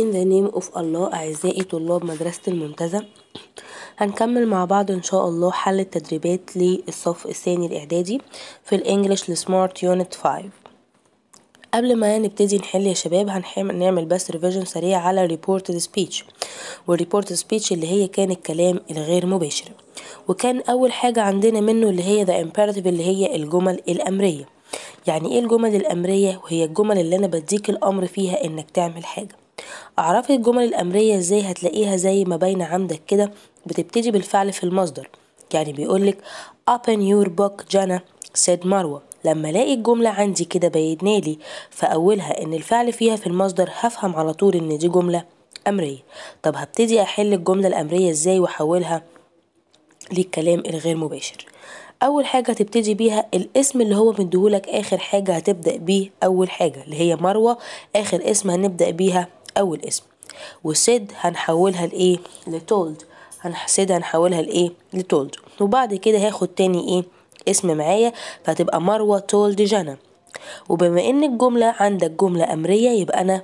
In the name of Allah أعزائي طلاب مدرسة المنتزه هنكمل مع بعض إن شاء الله حل التدريبات للصف الثاني الإعدادي في الإنجليش لسمارت يونت 5 قبل ما نبتدي نحل يا شباب هنعمل بس ريفيجن سريع على ريبورتد سبيتش والريبورتد سبيتش اللي هي كان الكلام الغير مباشر وكان أول حاجة عندنا منه اللي هي ذا imperative اللي هي الجمل الأمرية يعني ايه الجمل الأمرية وهي الجمل اللي أنا بديك الأمر فيها إنك تعمل حاجة اعرفي الجمل الأمرية ازاي هتلاقيها زي ما باينة عندك كده بتبتدي بالفعل في المصدر يعني بيقولك open your book جانا said مروة لما الاقي الجملة عندي كده بينالي فأولها إن الفعل فيها في المصدر هفهم على طول إن دي جملة أمرية طب هبتدي أحل الجملة الأمرية إزاي وأحولها للكلام الغير مباشر أول حاجة هتبتدي بيها الاسم اللي هو مديهولك آخر حاجة هتبدأ بيه أول حاجة اللي هي مروة آخر اسم هنبدأ بيها اول اسم وسيد هنحولها لايه لتولد هنحسد هنحولها لايه لتولد وبعد كده هاخد تاني ايه اسم معايا فهتبقى مروه تولد جنى وبما ان الجمله عندك جمله امريه يبقى انا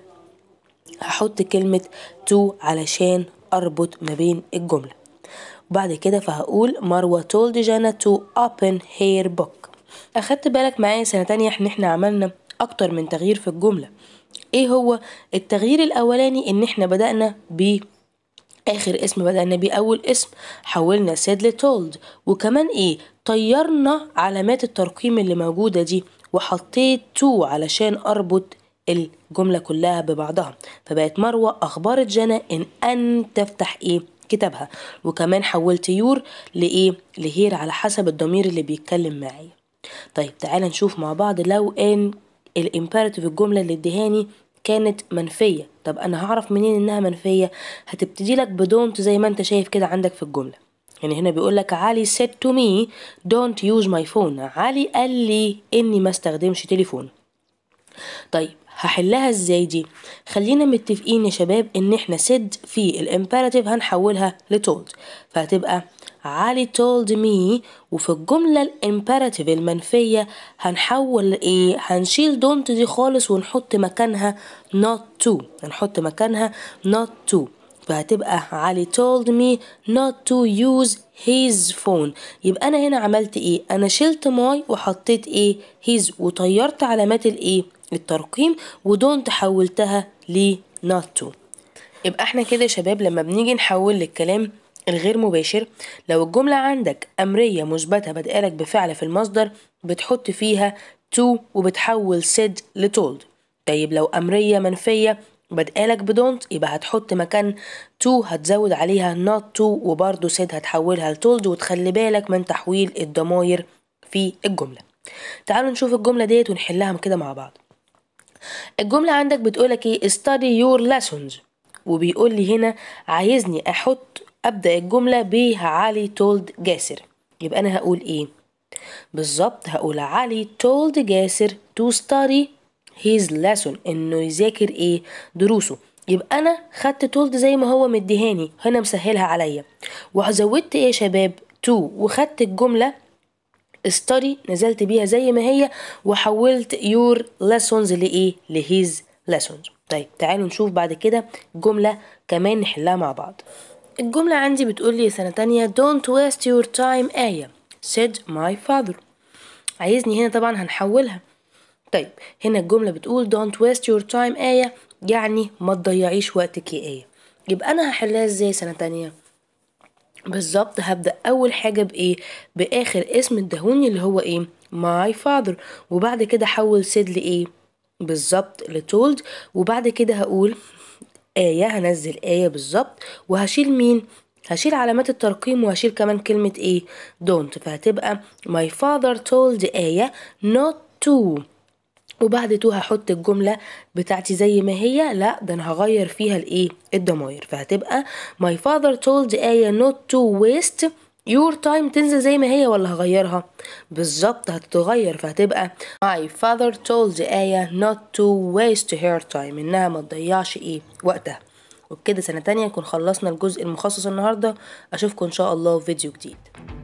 هحط كلمه تو علشان اربط ما بين الجمله وبعد كده فهقول مروه تولد جنى تو open هير بوك اخدت بالك معايا سنه تانية ان احنا عملنا اكتر من تغيير في الجمله ايه هو التغيير الاولاني ان احنا بدأنا ب اخر اسم بدأنا بيه اول اسم حولنا سيد لتولد وكمان ايه طيرنا علامات الترقيم اللي موجودة دي وحطيت تو علشان اربط الجملة كلها ببعضها فبقت مروة اخبرت جنى ان ان تفتح ايه كتابها وكمان حولت يور لايه لهير على حسب الضمير اللي بيتكلم معايا طيب تعالى نشوف مع بعض لو ان الامبيراتيف الجملة اللي اديهاني كانت منفية طب أنا هعرف منين إنها منفية هتبتدي لك بدونت زي ما أنت شايف كده عندك في الجملة يعني هنا بيقول لك علي said to me don't use my phone علي قال لي إني ما استخدمش تليفون طيب هحلها ازاي دي خلينا متفقين يا شباب ان احنا سد في الامبيراتيف هنحولها لتولد فهتبقى علي told me وفي الجملة الامبراتيف المنفية هنحول ايه هنشيل don't دي خالص ونحط مكانها not to هنحط مكانها not to فهتبقى علي told me not to use his phone يبقى انا هنا عملت ايه انا شلت ماي وحطيت ايه his وطيرت علامات الايه الترقيم ودونت حولتها ل not to يبقى احنا كده يا شباب لما بنيجي نحول الكلام الغير مباشر لو الجملة عندك أمرية مثبتة بادئلك بفعل في المصدر بتحط فيها to وبتحول said لtold طيب لو أمرية منفية بادئلك بدونت يبقى هتحط مكان to هتزود عليها not to وبرضو said هتحولها لtold وتخلي بالك من تحويل الضماير في الجملة تعالوا نشوف الجملة ديت ونحلها كده مع بعض الجملة عندك بتقولك ايه study your lessons وبيقول لي هنا عايزني احط أبدأ الجملة علي تولد جاسر يبقى أنا هقول إيه بالظبط هقول علي تولد جاسر to study his lesson إنه يذاكر إيه دروسه يبقى أنا خدت تولد زي ما هو مديهاني هنا مسهلها عليا وزودت إيه يا شباب تو وخدت الجملة study نزلت بيها زي ما هي وحولت your lessons لإيه لهيز lessons طيب تعالوا نشوف بعد كده جملة كمان نحلها مع بعض الجملة عندي بتقول لي سنة تانية don't waste your time آية said my father عايزني هنا طبعا هنحولها طيب هنا الجملة بتقول don't waste your time آية يعني ما تضيعيش وقتك يا آية يبقى أنا هحلها ازاي سنة تانية بالظبط هبدأ أول حاجة بإيه بآخر اسم الدهوني اللي هو إيه my father وبعد كده حول said لإيه بالظبط لتولد وبعد كده هقول آية هنزل آية بالظبط وهشيل مين هشيل علامات الترقيم وهشيل كمان كلمة ايه don't فهتبقى my father told آية not to وبعد تو هحط الجملة بتاعتي زي ما هي لا ده انا هغير فيها الايه الضماير فهتبقى my father told آية not to waste يور تايم تنزل زي ما هي ولا هغيرها بالظبط هتتغير فهتبقى my father told آية not to waste her time انها ما تضيعش ايه وقتها وبكده سنة تانية نكون خلصنا الجزء المخصص النهاردة اشوفكم ان شاء الله في فيديو جديد